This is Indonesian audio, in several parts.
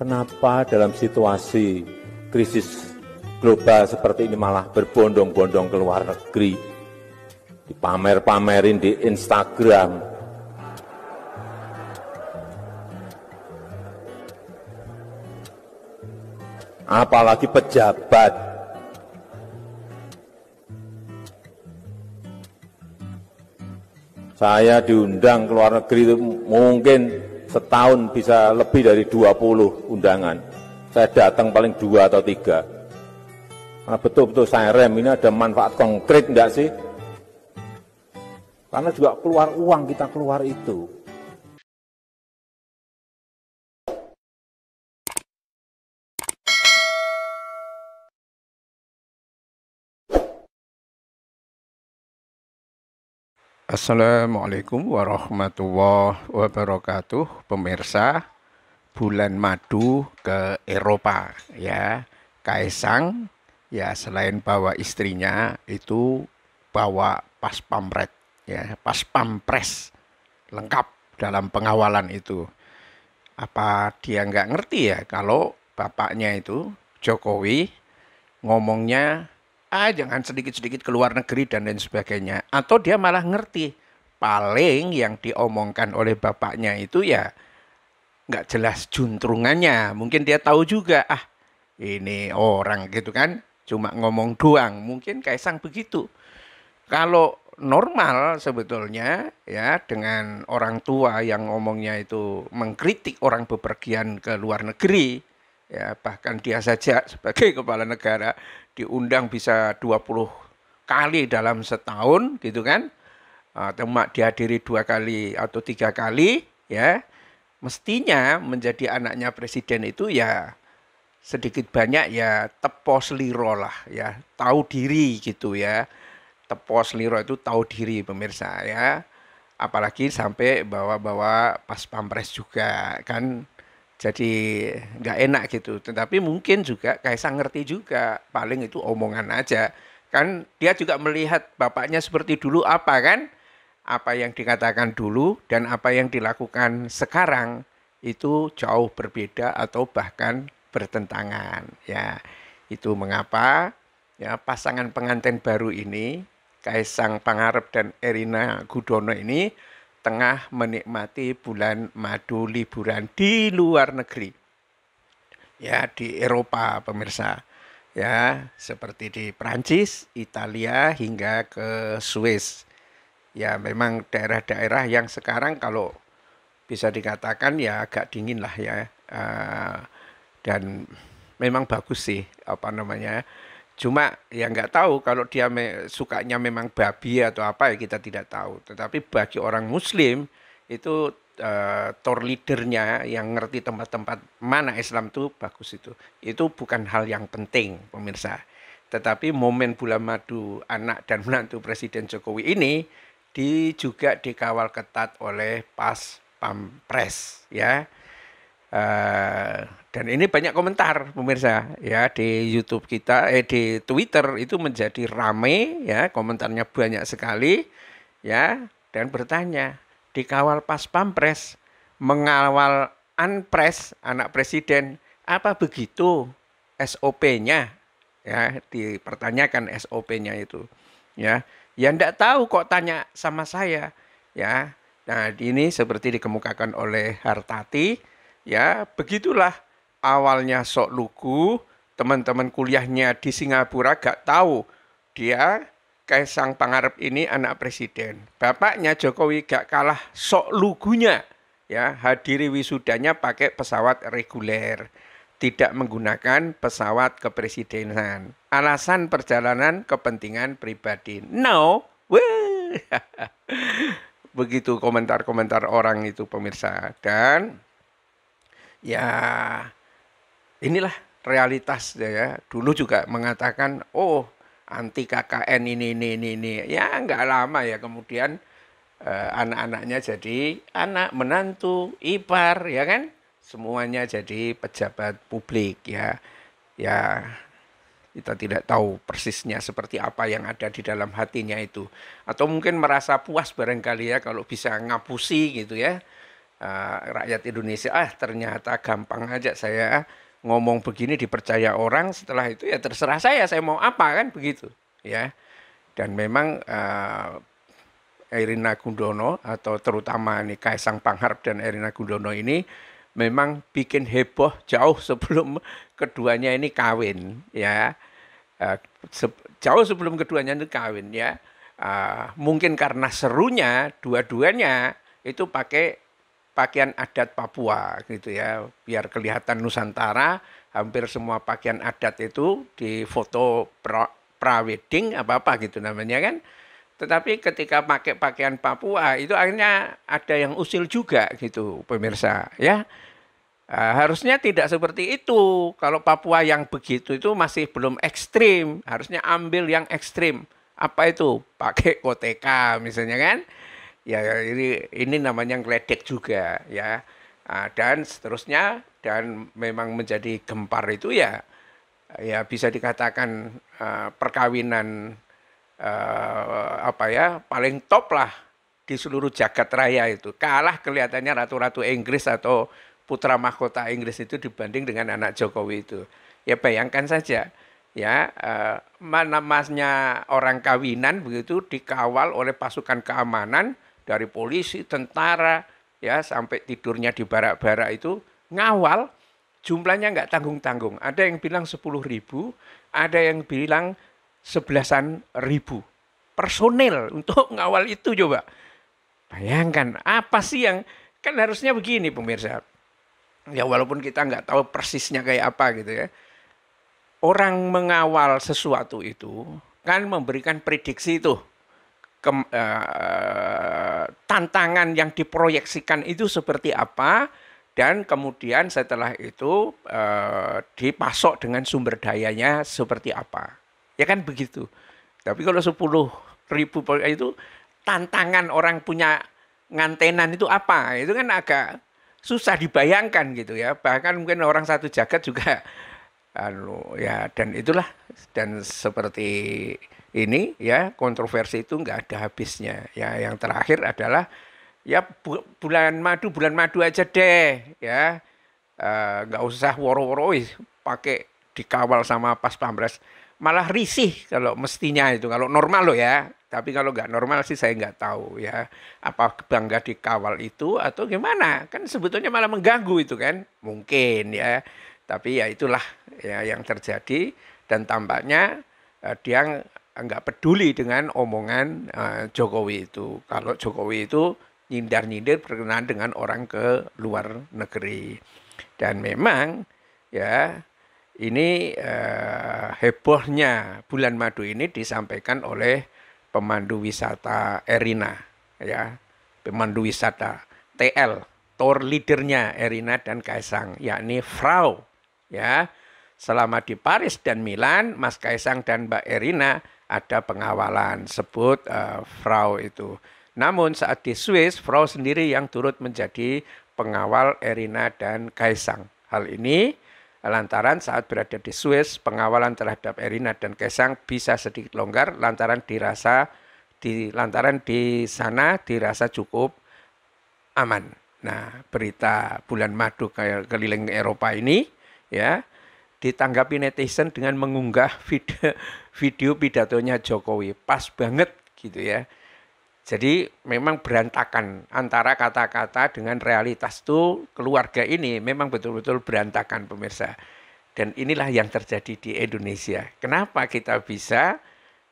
kenapa dalam situasi krisis global seperti ini malah berbondong-bondong ke luar negeri, dipamer-pamerin di Instagram. Apalagi pejabat. Saya diundang ke luar negeri itu mungkin setahun bisa lebih dari 20 undangan. Saya datang paling dua atau tiga. Nah, betul-betul saya rem, ini ada manfaat konkret enggak sih? Karena juga keluar uang kita keluar itu. Assalamualaikum warahmatullahi wabarakatuh, pemirsa. Bulan madu ke Eropa ya. Kaisang ya selain bawa istrinya itu bawa pas pamret ya, pas pampres lengkap dalam pengawalan itu. Apa dia nggak ngerti ya kalau bapaknya itu Jokowi ngomongnya ah jangan sedikit-sedikit ke luar negeri dan lain sebagainya. Atau dia malah ngerti paling yang diomongkan oleh bapaknya itu ya nggak jelas juntrungannya. Mungkin dia tahu juga ah ini orang gitu kan cuma ngomong doang. Mungkin Kaisang begitu. Kalau normal sebetulnya ya dengan orang tua yang ngomongnya itu mengkritik orang bepergian ke luar negeri ya bahkan dia saja sebagai kepala negara diundang bisa 20 kali dalam setahun gitu kan cuma ah, dihadiri dua kali atau tiga kali ya mestinya menjadi anaknya presiden itu ya sedikit banyak ya tepos liro lah ya tahu diri gitu ya tepos liro itu tahu diri pemirsa ya apalagi sampai bawa-bawa pas pampres juga kan jadi nggak enak gitu. Tetapi mungkin juga Kaisang ngerti juga, paling itu omongan aja. Kan dia juga melihat bapaknya seperti dulu apa kan? Apa yang dikatakan dulu dan apa yang dilakukan sekarang itu jauh berbeda atau bahkan bertentangan. Ya, itu mengapa ya pasangan pengantin baru ini Kaisang Pangarep dan Erina Gudono ini tengah menikmati bulan madu liburan di luar negeri. Ya, di Eropa pemirsa. Ya, seperti di Prancis, Italia hingga ke Swiss. Ya, memang daerah-daerah yang sekarang kalau bisa dikatakan ya agak dingin lah ya. Ah, dan memang bagus sih apa namanya Cuma ya nggak tahu kalau dia me sukanya memang babi atau apa ya kita tidak tahu. Tetapi bagi orang Muslim itu uh, tour leadernya yang ngerti tempat-tempat mana Islam itu bagus itu. Itu bukan hal yang penting pemirsa. Tetapi momen bulan madu anak dan menantu Presiden Jokowi ini di juga dikawal ketat oleh pas pampres ya Uh, dan ini banyak komentar pemirsa ya di YouTube kita eh di Twitter itu menjadi rame ya komentarnya banyak sekali ya dan bertanya dikawal pas pampres mengawal anpres anak presiden apa begitu SOP-nya ya dipertanyakan SOP-nya itu ya ya ndak tahu kok tanya sama saya ya nah ini seperti dikemukakan oleh Hartati Ya, begitulah awalnya sok lugu, teman-teman kuliahnya di Singapura gak tahu dia Kaisang Pangarep ini anak presiden. Bapaknya Jokowi gak kalah sok lugunya. Ya, hadiri wisudanya pakai pesawat reguler, tidak menggunakan pesawat kepresidenan. Alasan perjalanan kepentingan pribadi. No, begitu komentar-komentar orang itu pemirsa. Dan ya inilah realitas ya. Dulu juga mengatakan, oh anti KKN ini ini ini ini. Ya nggak lama ya kemudian eh, anak-anaknya jadi anak menantu ipar ya kan semuanya jadi pejabat publik ya ya kita tidak tahu persisnya seperti apa yang ada di dalam hatinya itu atau mungkin merasa puas barangkali ya kalau bisa ngapusi gitu ya uh, rakyat Indonesia ah ternyata gampang aja saya ah, ngomong begini dipercaya orang setelah itu ya terserah saya saya mau apa kan begitu ya dan memang uh, Erina Gundono atau terutama nih Kaisang Pangharb dan Erina Gundono ini memang bikin heboh jauh sebelum keduanya ini kawin ya uh, eh, se jauh sebelum keduanya itu kawin ya uh, mungkin karena serunya dua-duanya itu pakai pakaian adat Papua gitu ya biar kelihatan Nusantara hampir semua pakaian adat itu di foto pra, wedding apa apa gitu namanya kan tetapi ketika pakai pakaian Papua itu akhirnya ada yang usil juga gitu pemirsa ya Uh, harusnya tidak seperti itu. Kalau Papua yang begitu itu masih belum ekstrim. Harusnya ambil yang ekstrim. Apa itu? Pakai koteka misalnya kan ya ini ini namanya ngeledek juga ya nah, dan seterusnya dan memang menjadi gempar itu ya ya bisa dikatakan uh, perkawinan uh, apa ya paling top lah di seluruh jagat raya itu kalah kelihatannya ratu-ratu Inggris atau putra mahkota Inggris itu dibanding dengan anak Jokowi itu ya bayangkan saja ya eh, mana masnya orang kawinan begitu dikawal oleh pasukan keamanan dari polisi, tentara, ya sampai tidurnya di barak-barak itu ngawal jumlahnya nggak tanggung-tanggung. Ada yang bilang sepuluh ribu, ada yang bilang sebelasan ribu. Personel untuk ngawal itu coba. Bayangkan apa sih yang kan harusnya begini pemirsa. Ya walaupun kita nggak tahu persisnya kayak apa gitu ya. Orang mengawal sesuatu itu kan memberikan prediksi itu ke, uh, eh, tantangan yang diproyeksikan itu seperti apa dan kemudian setelah itu e, dipasok dengan sumber dayanya seperti apa. Ya kan begitu. Tapi kalau sepuluh ribu eh, itu tantangan orang punya ngantenan itu apa? Itu kan agak susah dibayangkan gitu ya. Bahkan mungkin orang satu jagat juga anu ya dan itulah dan seperti ini ya kontroversi itu nggak ada habisnya ya yang terakhir adalah ya bu, bulan madu bulan madu aja deh ya eh, nggak uh, usah woro-woro pakai dikawal sama pas pamres malah risih kalau mestinya itu kalau normal loh ya tapi kalau nggak normal sih saya nggak tahu ya apa bangga dikawal itu atau gimana kan sebetulnya malah mengganggu itu kan mungkin ya tapi ya itulah ya yang terjadi dan tampaknya uh, dia nggak peduli dengan omongan uh, Jokowi itu. Kalau Jokowi itu nyindar-nyindir berkenaan dengan orang ke luar negeri. Dan memang ya ini uh, hebohnya bulan madu ini disampaikan oleh pemandu wisata Erina ya, pemandu wisata TL, tour leadernya Erina dan Kaisang yakni Frau ya. Selama di Paris dan Milan, Mas Kaisang dan Mbak Erina ada pengawalan sebut uh, Frau itu. Namun saat di Swiss, Frau sendiri yang turut menjadi pengawal Erina dan Kaisang. Hal ini lantaran saat berada di Swiss, pengawalan terhadap Erina dan Kaisang bisa sedikit longgar lantaran dirasa di lantaran di sana dirasa cukup aman. Nah, berita bulan madu keliling Eropa ini ya ditanggapi netizen dengan mengunggah video, video pidatonya Jokowi. Pas banget gitu ya. Jadi memang berantakan antara kata-kata dengan realitas tuh keluarga ini memang betul-betul berantakan pemirsa. Dan inilah yang terjadi di Indonesia. Kenapa kita bisa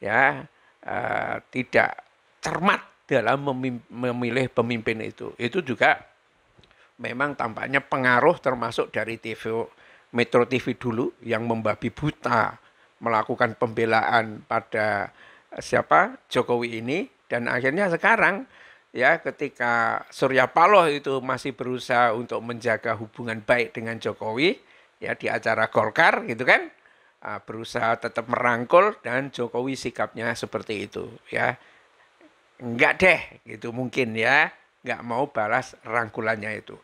ya uh, tidak cermat dalam memilih pemimpin itu? Itu juga memang tampaknya pengaruh termasuk dari TV Metro TV dulu yang membabi buta melakukan pembelaan pada eh, siapa Jokowi ini dan akhirnya sekarang ya ketika Surya Paloh itu masih berusaha untuk menjaga hubungan baik dengan Jokowi ya di acara Golkar gitu kan ah, berusaha tetap merangkul dan Jokowi sikapnya seperti itu ya enggak deh gitu mungkin ya enggak mau balas rangkulannya itu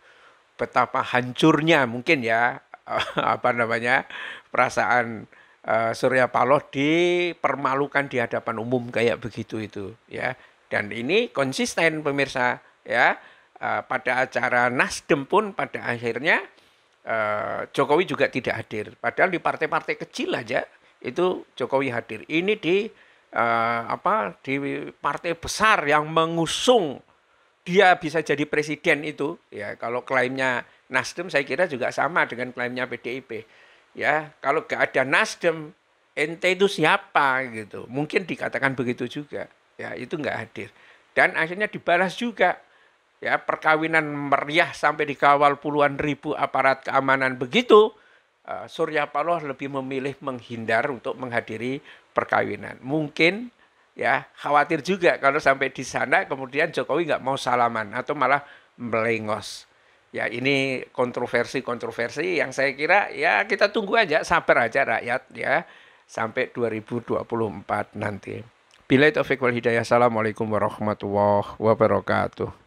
betapa hancurnya mungkin ya apa namanya perasaan uh, Surya Paloh dipermalukan di hadapan umum kayak begitu itu ya dan ini konsisten pemirsa ya uh, pada acara Nasdem pun pada akhirnya uh, Jokowi juga tidak hadir padahal di partai-partai kecil aja itu Jokowi hadir ini di uh, apa di partai besar yang mengusung dia bisa jadi presiden itu ya kalau klaimnya Nasdem saya kira juga sama dengan klaimnya PDIP. Ya, kalau gak ada Nasdem, ente itu siapa gitu. Mungkin dikatakan begitu juga. Ya, itu nggak hadir. Dan akhirnya dibalas juga. Ya, perkawinan meriah sampai dikawal puluhan ribu aparat keamanan begitu. Uh, Surya Paloh lebih memilih menghindar untuk menghadiri perkawinan. Mungkin ya khawatir juga kalau sampai di sana kemudian Jokowi nggak mau salaman atau malah melengos ya ini kontroversi-kontroversi yang saya kira ya kita tunggu aja sabar aja rakyat ya sampai 2024 nanti. Bila itu Hidayah. Assalamualaikum warahmatullahi wabarakatuh.